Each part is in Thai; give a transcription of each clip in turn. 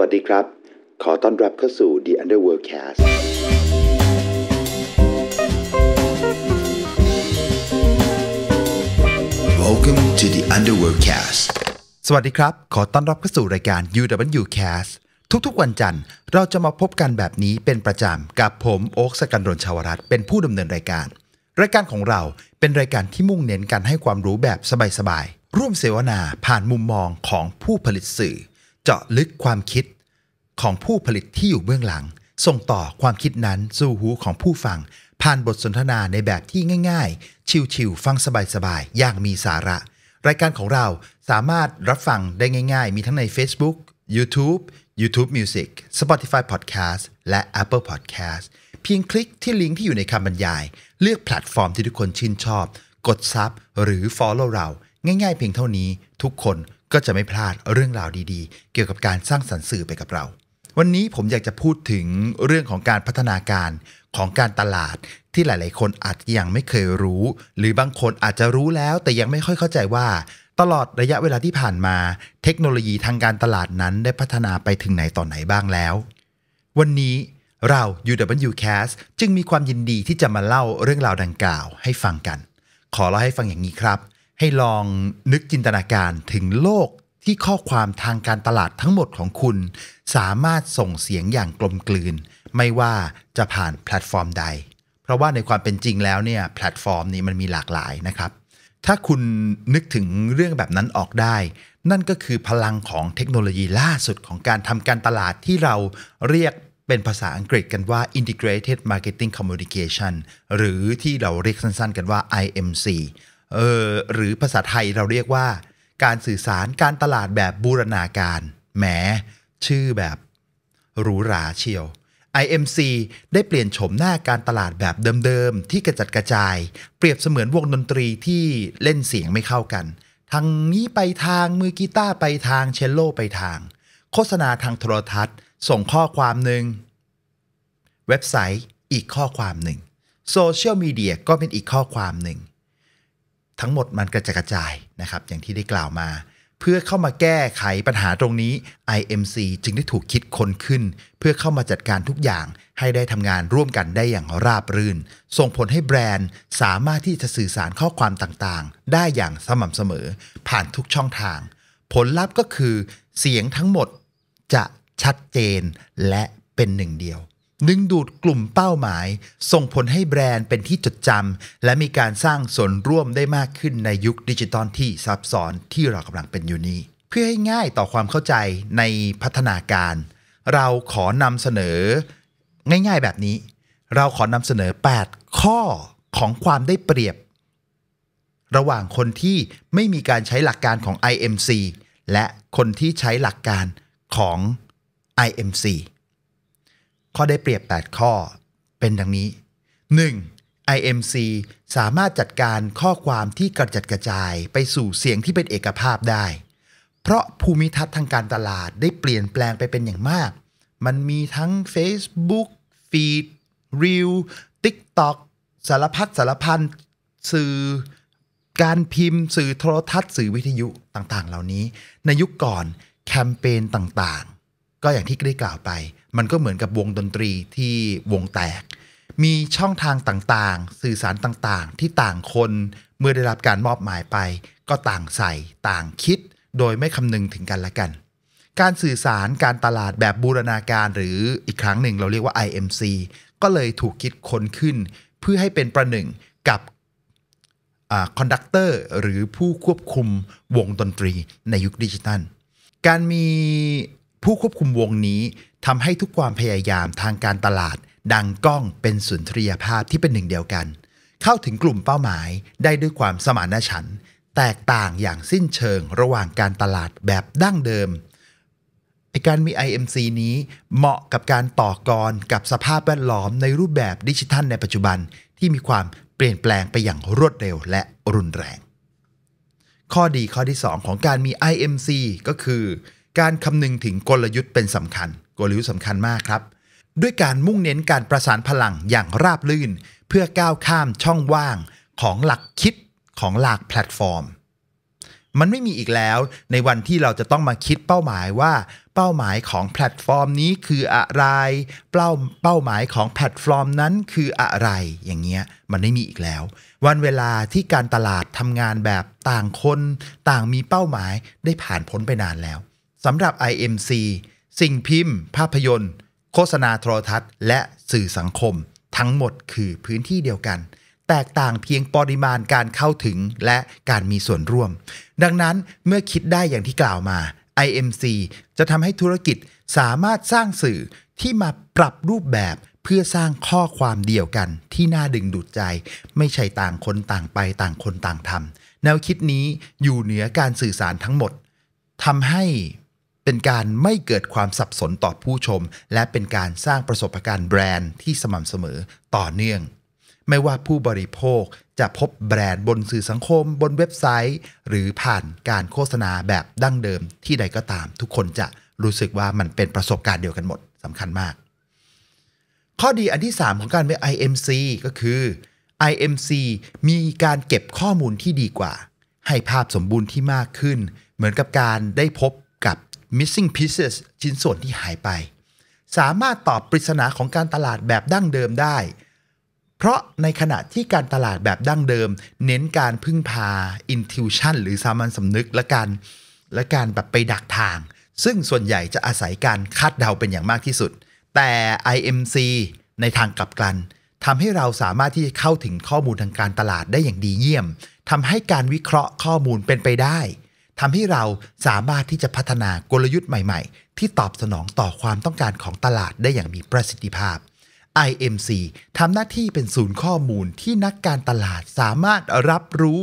วัสดีครับ ขอต้อนรับเข้าสู่ The Underworld Cast สวัสดีครับ ขอต้อนรับเข้าสู่รายการ UWCast ทุกๆ วันจันทร์เราจะมาพบกันแบบนี้เป็นประจำกับผมโอ๊คสกันรนชาวรัตเป็นผู้ดำเนินรายการ รายการของเราเป็นรายการที่มุ่งเน้นการให้ความรู้แบบสบายๆ ร่วมเสวนาผ่านมุมมองของผู้ผลิตสื่อเจาะลึกความคิดของผู้ผลิตที่อยู่เบื้องหลัง ส่งต่อความคิดนั้นสู่หูของผู้ฟัง ผ่านบทสนทนาในแบบที่ง่ายๆ ชิลๆฟังสบายๆ อย่างมีสาระ รายการของเราสามารถรับฟังได้ง่ายๆ มีทั้งใน Facebook YouTube YouTube Music Spotify Podcast และ Apple Podcast เพียงคลิกที่ลิงก์ที่อยู่ในคำบรรยาย เลือกแพลตฟอร์มที่ทุกคนชื่นชอบ กดซับหรือ Follow เราง่าย ๆ เพียงเท่านี้ทุกคนก็จะไม่พลาดเรื่องราวดีๆ เกี่ยวกับการสร้างสรรค์สื่อไปกับเรา วันนี้ผมอยากจะพูดถึงเรื่องของการพัฒนาการของการตลาดที่หลายๆคนอาจยังไม่เคยรู้ หรือบางคนอาจจะรู้แล้วแต่ยังไม่ค่อยเข้าใจว่า ตลอดระยะเวลาที่ผ่านมา เทคโนโลยีทางการตลาดนั้นได้พัฒนาไปถึงไหนต่อไหนบ้างแล้ว วันนี้เรา UWCast จึงมีความยินดีที่จะมาเล่าเรื่องราวดังกล่าวให้ฟังกัน ขอเล่าให้ฟังอย่างนี้ครับให้ลองนึกจินตนาการถึงโลกที่ข้อความทางการตลาดทั้งหมดของคุณ สามารถส่งเสียงอย่างกลมกลืน ไม่ว่าจะผ่านแพลตฟอร์มใด เพราะว่าในความเป็นจริงแล้วเนี่ยแพลตฟอร์มนี้มันมีหลากหลายนะครับ ถ้าคุณนึกถึงเรื่องแบบนั้นออกได้ นั่นก็คือพลังของเทคโนโลยีล่าสุดของการทำการตลาดที่เราเรียกเป็นภาษาอังกฤษกันว่า Integrated Marketing Communication หรือที่เราเรียกสั้นๆ กันว่า IMC เออหรือภาษาไทยเราเรียกว่า การสื่อสารการตลาดแบบบูรณาการแหมชื่อแบบหรูหราเชียว IMC ได้เปลี่ยนโฉมหน้าการตลาดแบบเดิมๆ ที่กระจัดกระจาย เปรียบเสมือนวงดนตรีที่เล่นเสียงไม่เข้ากันทางนี้ไปทางมือกีตาร์ไปทางเชลโลไปทาง โฆษณาทางโทรทัศน์ ส่งข้อความหนึ่ง เว็บไซต์อีกข้อความหนึ่งโซเชียลมีเดียก็เป็นอีกข้อความหนึ่งทั้งหมดมันกระจายกระจายนะครับ อย่างที่ได้กล่าวมา เพื่อเข้ามาแก้ไขปัญหาตรงนี้ IMC จึงได้ถูกคิดคนขึ้น เพื่อเข้ามาจัดการทุกอย่างให้ได้ทำงานร่วมกันได้อย่างราบรื่น ส่งผลให้แบรนด์สามารถที่จะสื่อสารข้อความต่าง ๆ ได้อย่างสม่ำเสมอผ่านทุกช่องทาง ผลลัพธ์ก็คือเสียงทั้งหมดจะชัดเจนและเป็นหนึ่งเดียวดึงดูดกลุ่มเป้าหมาย ส่งผลให้แบรนด์เป็นที่จดจำและมีการสร้างส่วนร่วมได้มากขึ้นในยุคดิจิตอลที่ซับซ้อนที่เรากำลังเป็นอยู่นี้เพื่อให้ง่ายต่อความเข้าใจในพัฒนาการ เราขอนำเสนอง่ายๆแบบนี้ เราขอนำเสนอ 8 ข้อของความได้เปรียบ ระหว่างคนที่ไม่มีการใช้หลักการของ IMC และคนที่ใช้หลักการของ IMC ข้อได้เปรียบ 8 ข้อ เป็นดังนี้ 1. IMC สามารถจัดการข้อความที่กระจัดกระจายไปสู่เสียงที่เป็นเอกภาพได้ เพราะภูมิทัศน์ทางการตลาดได้เปลี่ยนแปลงไปเป็นอย่างมาก มันมีทั้ง Facebook Feed Reel TikTok สารพัดสารพันสื่อการพิมพ์ สื่อโทรทัศน์สื่อวิทยุต่างๆเหล่านี้ในยุคก่อน แคมเปญต่างๆก็อย่างที่ได้กล่าวไป มันก็เหมือนกับวงดนตรีที่วงแตก มีช่องทางต่างๆ สื่อสารต่างๆ ที่ต่างคนเมื่อได้รับการมอบหมายไป ก็ต่างใส่ต่างคิด โดยไม่คำนึงถึงกันและกัน การสื่อสารการตลาดแบบบูรณาการหรืออีกครั้งหนึ่งเราเรียกว่า IMC ก็เลยถูกคิดค้นขึ้น เพื่อให้เป็นประหนึ่งกับคอนดักเตอร์หรือผู้ควบคุมวงดนตรีในยุคดิจิทัล การมีผู้ควบคุมวงนี้ทำให้ทุกความพยายามทางการตลาดดังก้องเป็นสุนทรียภาพที่เป็นหนึ่งเดียวกัน เข้าถึงกลุ่มเป้าหมายได้ด้วยความสมานฉันท์แตกต่างอย่างสิ้นเชิงระหว่างการตลาดแบบดั้งเดิมการมี IMC นี้เหมาะกับการต่อกร กับสภาพแวดล้อมในรูปแบบดิจิทัล ในปัจจุบันที่มีความเปลี่ยนแปลงไปอย่างรวดเร็วและรุนแรง ข้อดีข้อที่ 2 ของการมี IMC ก็คือการคำนึงถึงกลยุทธ์เป็นสำคัญกลยุทธ์สำคัญมากครับ ด้วยการมุ่งเน้นการประสานพลังอย่างราบลื่น เพื่อก้าวข้ามช่องว่าง ของหลักคิดของหลากแพลตฟอร์ม มันไม่มีอีกแล้ว ในวันที่เราจะต้องมาคิดเป้าหมายว่า เป้าหมายของแพลตฟอร์มนี้คืออะไร เป้าเป้าหมายของแพลตฟอร์มนั้นคืออะไร อย่างเงี้ยมันไม่มีอีกแล้ว วันเวลาที่การตลาดทำงานแบบต่างคน ต่างมีเป้าหมายได้ผ่านพ้นไปนานแล้วสำหรับ IMC สิ่งพิมพ์ ภาพยนตร์ โฆษณาโทรทัศน์และสื่อสังคม ทั้งหมดคือพื้นที่เดียวกัน แตกต่างเพียงปริมาณการเข้าถึงและการมีส่วนร่วม ดังนั้นเมื่อคิดได้อย่างที่กล่าวมา IMC จะทำให้ธุรกิจสามารถสร้างสื่อที่มาปรับรูปแบบเพื่อสร้างข้อความเดียวกันที่น่าดึงดูดใจ ไม่ใช่ต่างคนต่างไปต่างคนต่างทำแนวคิดนี้อยู่เหนือการสื่อสารทั้งหมดทำให้เป็นการไม่เกิดความสับสนต่อผู้ชม และเป็นการสร้างประสบการณ์แบรนด์ที่สม่ำเสมอต่อเนื่อง ไม่ว่าผู้บริโภคจะพบแบรนด์บนสื่อสังคม บนเว็บไซต์ หรือผ่านการโฆษณาแบบดั้งเดิมที่ใดก็ตาม ทุกคนจะรู้สึกว่ามันเป็นประสบการณ์เดียวกันหมด สำคัญมาก ข้อดีอันที่ 3 ของการเป็น IMC ก็คือ IMC มีการเก็บข้อมูลที่ดีกว่า ให้ภาพสมบูรณ์ที่มากขึ้น เหมือนกับการได้พบกับ missing pieces ชิ้นส่วนที่หายไป สามารถตอบปริศนาของการตลาดแบบดั้งเดิมได้ เพราะในขณะที่การตลาดแบบดั้งเดิม เน้นการพึ่งพา intuition หรือสามัญสำนึกและการและการแบบไปดักทาง ซึ่งส่วนใหญ่จะอาศัยการคาดเดาเป็นอย่างมากที่สุด แต่ IMC ในทางกลับกันทำให้เราสามารถที่จะเข้าถึงข้อมูลทางการตลาดได้อย่างดีเยี่ยมทำให้การวิเคราะห์ข้อมูลเป็นไปได้ทำให้เราสามารถที่จะพัฒนากลยุทธ์ใหม่ๆ ที่ตอบสนองต่อความต้องการของตลาดได้อย่างมีประสิทธิภาพ IMC ทำหน้าที่เป็นศูนย์ข้อมูลที่นักการตลาดสามารถรับรู้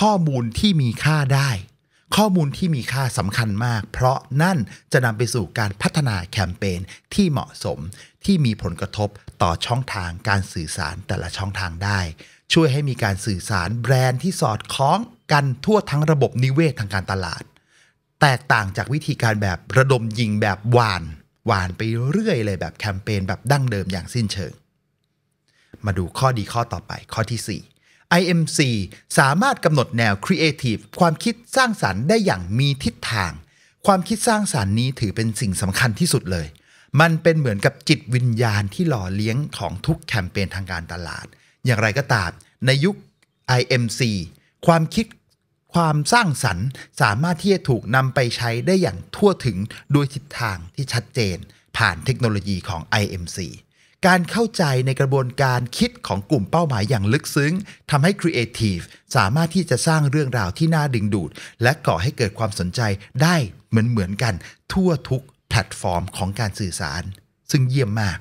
ข้อมูลที่มีค่าได้ ข้อมูลที่มีค่าสำคัญมาก เพราะนั่นจะนำไปสู่การพัฒนาแคมเปญที่เหมาะสม ที่มีผลกระทบต่อช่องทางการสื่อสารแต่ละช่องทางได้ช่วยให้มีการสื่อสารแบรนด์ที่สอดคล้องกันทั่วทั้งระบบนิเวศทางการตลาด แตกต่างจากวิธีการแบบระดมยิงแบบหวาน หวานไปเรื่อยเลยแบบแคมเปญแบบดั้งเดิมอย่างสิ้นเชิง มาดูข้อดีข้อต่อไปข้อที่ 4 IMC สามารถกำหนดแนว Creative ความคิดสร้างสารรค์ได้อย่างมีทิศทาง ความคิดสร้างสารรค์นี้ถือเป็นสิ่งสำคัญที่สุดเลย มันเป็นเหมือนกับจิตวิญญาณที่หล่อเลี้ยงของทุกแคมเปญทางการตลาดอย่างไรก็ตาม ในยุค IMC ความคิดความสร้างสรรค์สามารถที่จะถูกนำไปใช้ได้อย่างทั่วถึง โดยทิศทางที่ชัดเจน ผ่านเทคโนโลยีของ IMC การเข้าใจในกระบวนการคิดของกลุ่มเป้าหมายอย่างลึกซึ้งทำให้ครีเอทีฟสามารถที่จะสร้างเรื่องราวที่น่าดึงดูด และก่อให้เกิดความสนใจได้เหมือนเหมือนกันทั่วทุกแพลตฟอร์มของการสื่อสารซึ่งเยี่ยมมาก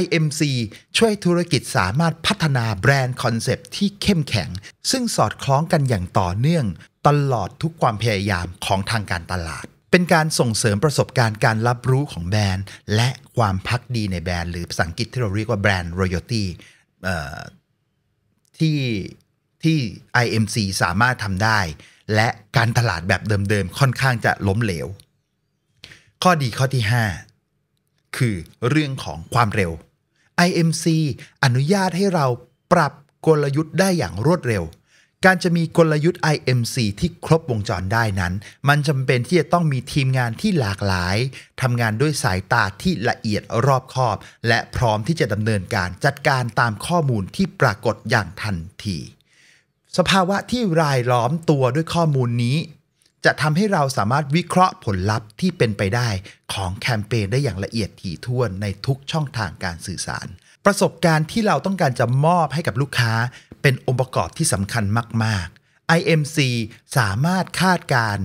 IMC ช่วยธุรกิจสามารถพัฒนาแบรนด์คอนเซปที่เข้มแข็ง ซึ่งสอดคล้องกันอย่างต่อเนื่อง ตลอดทุกความพยายามของทางการตลาด เป็นการส่งเสริมประสบการณ์การรับรู้ของแบรนด์ และความพักดีในแบรนด์หรือภาษาอังกฤษที่เราเรียกว่าแบรนด์อยัลตี้ที่ที่ IMC สามารถทำได้ และการตลาดแบบเดิมๆ ค่อนข้างจะล้มเหลวข้อดีข้อที่ 5คือเรื่องของความเร็ว IMC อนุญาตให้เราปรับกลยุทธ์ได้อย่างรวดเร็ว การจะมีกลยุทธ์ IMC ที่ครบวงจรได้นั้น มันจำเป็นที่จะต้องมีทีมงานที่หลากหลายทำงานด้วยสายตาที่ละเอียดรอบคอบ และพร้อมที่จะดำเนินการจัดการตามข้อมูลที่ปรากฏอย่างทันที สภาวะที่รายล้อมตัวด้วยข้อมูลนี้จะทำให้เราสามารถวิเคราะห์ผลลัพธ์ที่เป็นไปได้ของแคมเปญได้อย่างละเอียดถี่ถ้วนในทุกช่องทางการสื่อสาร ประสบการณ์ที่เราต้องการจะมอบให้กับลูกค้า เป็นองค์ประกอบที่สำคัญมากๆ IMC สามารถคาดการ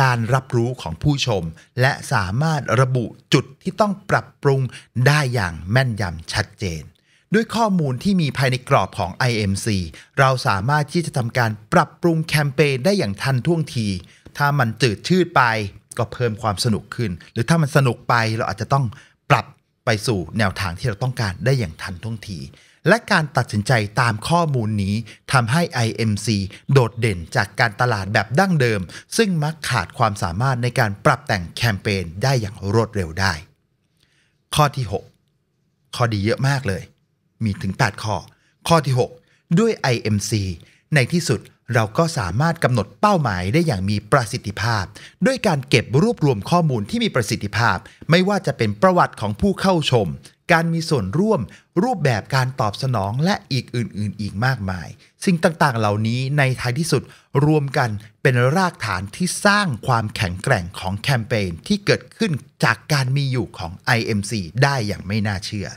การรับรู้ของผู้ชม และสามารถระบุจุดที่ต้องปรับปรุงได้อย่างแม่นยำชัดเจน ด้วยข้อมูลที่มีภายในกรอบของ IMC เราสามารถที่จะทำการปรับปรุงแคมเปญได้อย่างทันท่วงทีถ้ามันจืดชืดไปก็เพิ่มความสนุกขึ้น หรือถ้ามันสนุกไปเราอาจจะต้องปรับไปสู่แนวทางที่เราต้องการได้อย่างทันท่วงที และการตัดสินใจตามข้อมูลนี้ทำให้ IMC โดดเด่นจากการตลาดแบบดั้งเดิม ซึ่งมักขาดความสามารถในการปรับแต่งแคมเปญได้อย่างรวดเร็วได้ ข้อที่ 6 ข้อดีเยอะมากเลย มีถึง 8 ข้อ ข้อที่ 6 ด้วย IMC ในที่สุดเราก็สามารถกำหนดเป้าหมายได้อย่างมีประสิทธิภาพด้วยการเก็บรวบรวมข้อมูลที่มีประสิทธิภาพ ไม่ว่าจะเป็นประวัติของผู้เข้าชม การมีส่วนร่วมรูปแบบการตอบสนองและอีกอื่นๆ อีกมากมาย สิ่งต่างๆ เหล่านี้ในท้ายที่สุดรวมกันเป็นรากฐานที่สร้างความแข็งแกร่งของแคมเปญที่เกิดขึ้นจากการมีอยู่ของ IMC ได้อย่างไม่น่าเชื่อ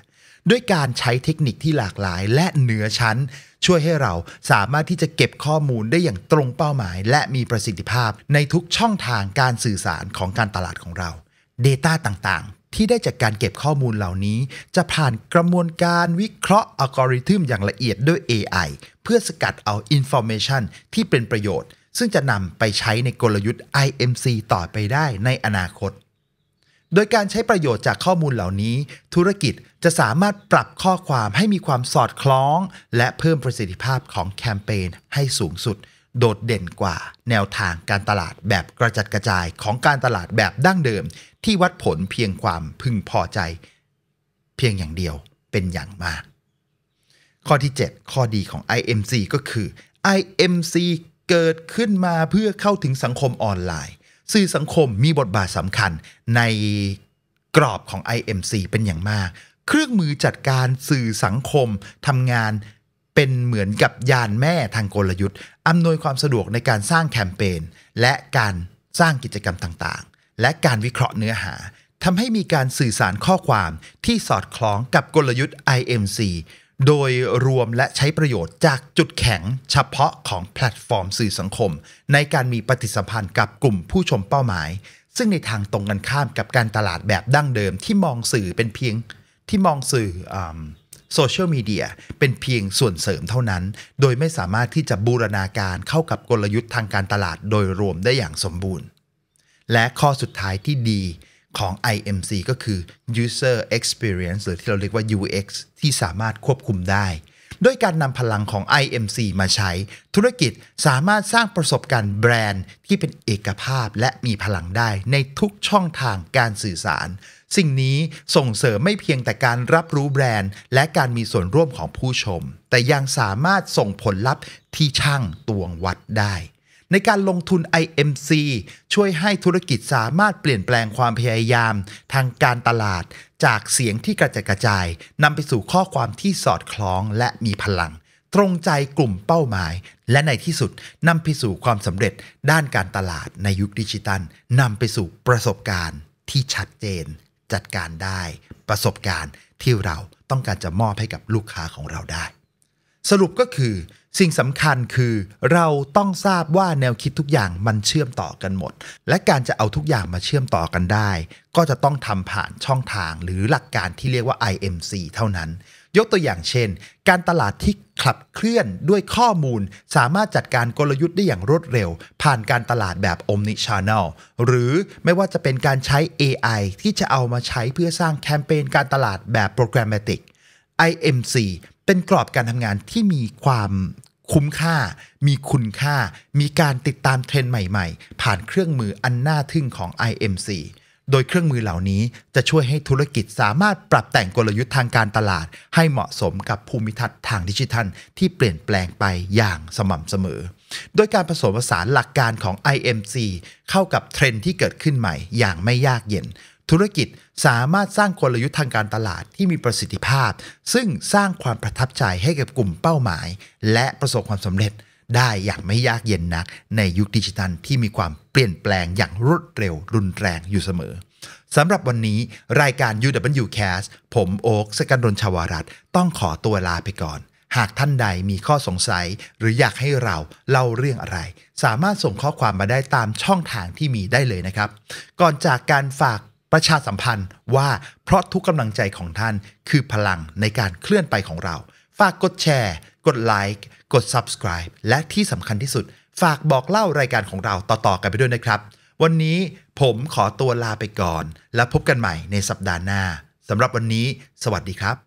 ด้วยการใช้เทคนิคที่หลากหลายและเหนือชั้นช่วยให้เราสามารถที่จะเก็บข้อมูลได้อย่างตรงเป้าหมาย และมีประสิทธิภาพในทุกช่องทางการสื่อสารของการตลาดของเรา Data ต่างๆ ที่ได้จากการเก็บข้อมูลเหล่านี้ จะผ่านกระบวนการวิเคราะห์อัลกอริทึมอย่างละเอียดด้วย AI เพื่อสกัดเอา Information ที่เป็นประโยชน์ ซึ่งจะนำไปใช้ในกลยุทธ์ IMC ต่อไปได้ในอนาคตโดยการใช้ประโยชน์จากข้อมูลเหล่านี้ ธุรกิจจะสามารถปรับข้อความให้มีความสอดคล้อง และเพิ่มประสิทธิภาพของแคมเปญให้สูงสุด โดดเด่นกว่า แนวทางการตลาดแบบกระจัดกระจายของการตลาดแบบดั้งเดิม ที่วัดผลเพียงความพึงพอใจ เพียงอย่างเดียวเป็นอย่างมาก ข้อที่ 7 ข้อดีของ IMC ก็คือ IMC เกิดขึ้นมาเพื่อเข้าถึงสังคมออนไลน์สื่อสังคมมีบทบาทสำคัญในกรอบของ IMC เป็นอย่างมาก เครื่องมือจัดการสื่อสังคมทำงานเป็นเหมือนกับยานแม่ทางกลยุทธ์อำนวยความสะดวกในการสร้างแคมเปญและการสร้างกิจกรรมต่างๆ และการวิเคราะห์เนื้อหาทำให้มีการสื่อสารข้อความที่สอดคล้องกับกลยุทธ์ IMC โดยรวมและใช้ประโยชน์จากจุดแข็งเฉพาะของแพลตฟอร์มสื่อสังคม ในการมีปฏิสัมพันธ์กับกลุ่มผู้ชมเป้าหมาย ซึ่งในทางตรงกันข้ามกับการตลาดแบบดั้งเดิมที่มองสื่อเป็นเพียงที่มองสื่อโซเชียลมีเดียเป็นเพียงส่วนเสริมเท่านั้น โดยไม่สามารถที่จะบูรณาการเข้ากับกลยุทธ์ทางการตลาดโดยรวมได้อย่างสมบูรณ์ และข้อสุดท้ายที่ดีของ IMC ก็คือ User Experience หรือที่เราเรียกว่า UX ที่สามารถควบคุมได้ด้วยการนำพลังของ IMC มาใช้ ธุรกิจสามารถสร้างประสบการณ์แบรนด์ ที่เป็นเอกภาพและมีพลังได้ ในทุกช่องทางการสื่อสาร สิ่งนี้ส่งเสริมไม่เพียงแต่การรับรู้แบรนด์ และการมีส่วนร่วมของผู้ชม แต่ยังสามารถส่งผลลัพธ์ที่ช่างตวงวัดได้ในการลงทุน IMC ช่วยให้ธุรกิจสามารถเปลี่ยนแปลงความพยายามทางการตลาดจากเสียงที่กระจัดกระจาย นำไปสู่ข้อความที่สอดคล้องและมีพลัง ตรงใจกลุ่มเป้าหมาย และในที่สุด นำไปสู่ความสำเร็จด้านการตลาดในยุคดิจิตัลนำไปสู่ประสบการณ์ที่ชัดเจน จัดการได้ ประสบการณ์ที่เราต้องการจะมอบให้กับลูกค้าของเราได้สรุปก็คือสิ่งสำคัญคือ เราต้องทราบว่าแนวคิดทุกอย่างมันเชื่อมต่อกันหมด และการจะเอาทุกอย่างมาเชื่อมต่อกันได้ ก็จะต้องทำผ่านช่องทางหรือหลักการที่เรียกว่า IMC เท่านั้น ยกตัวอย่างเช่น การตลาดที่ขับเคลื่อนด้วยข้อมูลสามารถจัดการกลยุทธ์ได้อย่างรวดเร็ว ผ่านการตลาดแบบ Omni Channel หรือไม่ว่าจะเป็นการใช้ AI ที่จะเอามาใช้เพื่อสร้างแคมเปญการตลาดแบบ Programmatic IMC เป็นกรอบการทำงานที่มีความคุ้มค่า มีคุณค่า มีการติดตามเทรนด์ใหม่ๆ ผ่านเครื่องมืออันน่าทึ่งของ IMC โดยเครื่องมือเหล่านี้จะช่วยให้ธุรกิจสามารถปรับแต่งกลยุทธ์ทางการตลาดให้เหมาะสมกับภูมิทัศน์ทางดิจิทัลที่เปลี่ยนแปลงไปอย่างสม่ำเสมอ โดยการผสมผสานหลักการของ IMC เข้ากับเทรนด์ที่เกิดขึ้นใหม่อย่างไม่ยากเย็นธุรกิจสามารถสร้างกลยุทธ์ทางการตลาดที่มีประสิทธิภาพ ซึ่งสร้างความประทับใจให้กับกลุ่มเป้าหมาย และประสบความสำเร็จ ได้อย่างไม่ยากเย็นนัก ในยุคดิจิทัล ที่มีความเปลี่ยนแปลงอย่างรวดเร็วรุนแรงอยู่เสมอ สำหรับวันนี้ รายการ UWCast ผม โอ๊กสกันดลชาวรัตต้องขอตัวลาไปก่อน หากท่านใดมีข้อสงสัย หรืออยากให้เราเล่าเรื่องอะไร สามารถส่งข้อความมาได้ตามช่องทางที่มีได้เลยนะครับก่อนจากการฝากประชาสัมพันธ์ว่าเพราะทุกกำลังใจของท่านคือพลังในการเคลื่อนไปของเรา ฝากกดแชร์ กดไลค์ กด subscribe และที่สำคัญที่สุด ฝากบอกเล่ารายการของเราต่อ ๆ กันไปด้วยนะครับ วันนี้ผมขอตัวลาไปก่อนและพบกันใหม่ในสัปดาห์หน้า สำหรับวันนี้ สวัสดีครับ